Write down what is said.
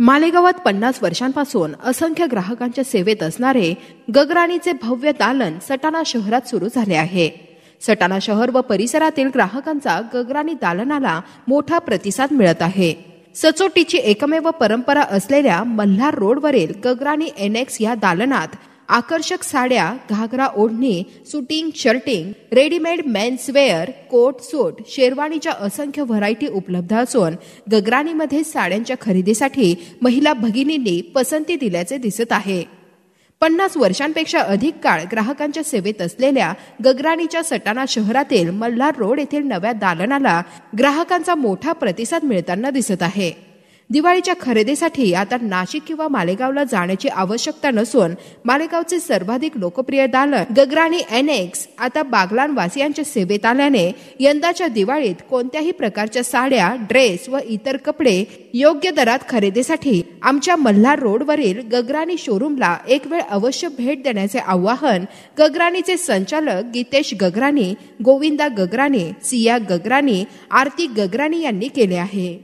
मालेगावात पन्नास वर्षांपासून असंख्य ग्राहकांच्या सेवेत असणारे गगराणीचे भव्य दालन सटाणा शहरात सुरू झाले आहे सटाणा शहर व परिसरातील ग्राहकांचा गगराणी दालनाला मोठा प्रतिसाद मिळत आहे सचोटीची एकमेव परंपरा असलेल्या मल्हार रोडवरील गगराणी एनएक्स या दालनात आकर्षक साड्या घागरा ओढणी suiting shirting readymade wear coat suit शेरवाणीच्या असंख्य व्हरायटी उपलब्ध असून गगराणीमध्ये साड्यांच्या खरेदीसाठी महिला भगिनींनी पसंती दिल्याचे दिसत आहे पन्नास वर्षांपेक्षा अधिक काळ ग्राहकांच्या सेवेत असलेल्या गगराणीच्या सटाणा शहरातील मल्हार रोड येथील नव्या दालनाला ग्राहकांचा मोठा प्रतिसाद मिळताना दिसत आहे दिवाळीच्या खरेदीसाठी आता नाशिक किंवा मालेगावला जाण्याची आवश्यकता नसून मालेगावचे सर्वाधिक लोकप्रिय दालन गगराणी एनएक्स आता बागलान वासियांच्या सेवेत आल्याने यंदाच्या दिवाळीत कोणत्याही प्रकारच्या साड्या ड्रेस व इतर कपडे योग्य दरात खरेदीसाठी आमच्या मल्हार रोडवरील गगराणी शोरूमला एक वेळ अवश्य भेट देण्याचे आवाहन गगराणीचे संचालक गीतेश गगराणी गोविंदा गगराणी सिया गगराणी आरती गगराणी यांनी केले आहे